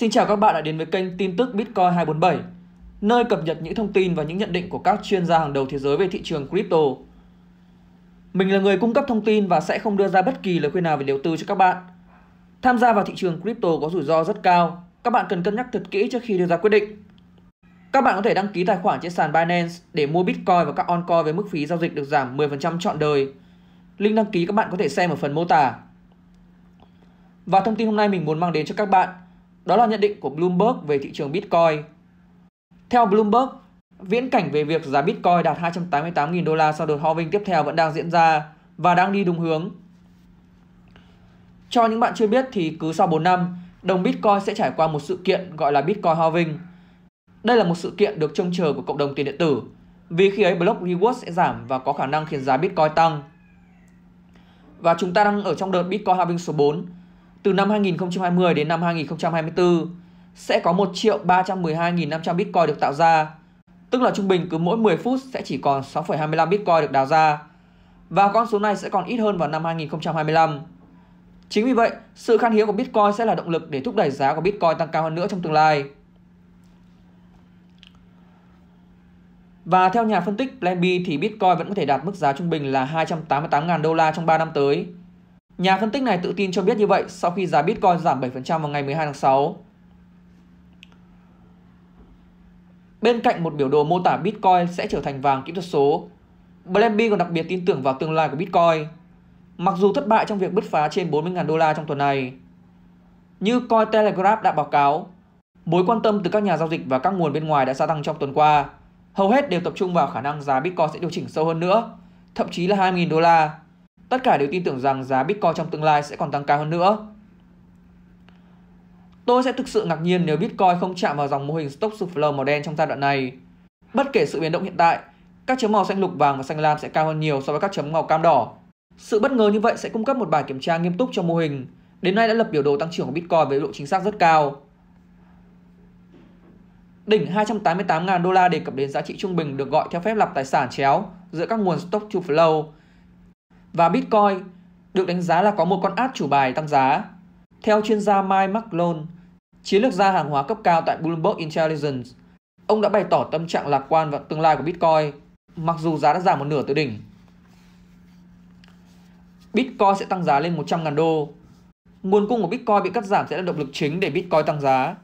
Xin chào các bạn đã đến với kênh tin tức Bitcoin 247, nơi cập nhật những thông tin và những nhận định của các chuyên gia hàng đầu thế giới về thị trường crypto. Mình là người cung cấp thông tin và sẽ không đưa ra bất kỳ lời khuyên nào về đầu tư cho các bạn. Tham gia vào thị trường crypto có rủi ro rất cao, các bạn cần cân nhắc thật kỹ trước khi đưa ra quyết định. Các bạn có thể đăng ký tài khoản trên sàn Binance để mua Bitcoin và các altcoin với mức phí giao dịch được giảm 10% trọn đời. Link đăng ký các bạn có thể xem ở phần mô tả. Và thông tin hôm nay mình muốn mang đến cho các bạn – đó là nhận định của Bloomberg về thị trường Bitcoin. Theo Bloomberg, viễn cảnh về việc giá Bitcoin đạt 288.000 đô la sau đợt halving tiếp theo vẫn đang diễn ra và đang đi đúng hướng. Cho những bạn chưa biết thì cứ sau 4 năm, đồng Bitcoin sẽ trải qua một sự kiện gọi là Bitcoin halving. Đây là một sự kiện được trông chờ của cộng đồng tiền điện tử, vì khi ấy block reward sẽ giảm và có khả năng khiến giá Bitcoin tăng. Và chúng ta đang ở trong đợt Bitcoin halving số 4, từ năm 2020 đến năm 2024 sẽ có 1 triệu 312.500 Bitcoin được tạo ra, tức là trung bình cứ mỗi 10 phút sẽ chỉ còn 6,25 Bitcoin được đào ra. Và con số này sẽ còn ít hơn vào năm 2025. Chính vì vậy, sự khan hiếm của Bitcoin sẽ là động lực để thúc đẩy giá của Bitcoin tăng cao hơn nữa trong tương lai. Và theo nhà phân tích Plan B thì Bitcoin vẫn có thể đạt mức giá trung bình là 288.000 đô la trong 3 năm tới, Nhà phân tích này tự tin cho biết như vậy sau khi giá Bitcoin giảm 7% vào ngày 12 tháng 6. Bên cạnh một biểu đồ mô tả Bitcoin sẽ trở thành vàng kỹ thuật số, Blamby còn đặc biệt tin tưởng vào tương lai của Bitcoin. Mặc dù thất bại trong việc bứt phá trên 40.000 đô la trong tuần này, như Coin Telegraph đã báo cáo, mối quan tâm từ các nhà giao dịch và các nguồn bên ngoài đã gia tăng trong tuần qua. Hầu hết đều tập trung vào khả năng giá Bitcoin sẽ điều chỉnh sâu hơn nữa, thậm chí là 2.000 đô la Tất cả đều tin tưởng rằng giá Bitcoin trong tương lai sẽ còn tăng cao hơn nữa. Tôi sẽ thực sự ngạc nhiên nếu Bitcoin không chạm vào dòng mô hình stock to flow màu đen trong giai đoạn này. Bất kể sự biến động hiện tại, các chấm màu xanh lục vàng và xanh lam sẽ cao hơn nhiều so với các chấm màu cam đỏ. Sự bất ngờ như vậy sẽ cung cấp một bài kiểm tra nghiêm túc cho mô hình. Đến nay đã lập biểu đồ tăng trưởng của Bitcoin với độ chính xác rất cao. Đỉnh 288.000 đô la đề cập đến giá trị trung bình được gọi theo phép lập tài sản chéo giữa các nguồn stock to flow và Bitcoin được đánh giá là có một con át chủ bài tăng giá. Theo chuyên gia Mike McClone, chiến lược gia hàng hóa cấp cao tại Bloomberg Intelligence, ông đã bày tỏ tâm trạng lạc quan vào tương lai của Bitcoin, mặc dù giá đã giảm một nửa từ đỉnh. Bitcoin sẽ tăng giá lên 100.000 đô. Nguồn cung của Bitcoin bị cắt giảm sẽ là động lực chính để Bitcoin tăng giá.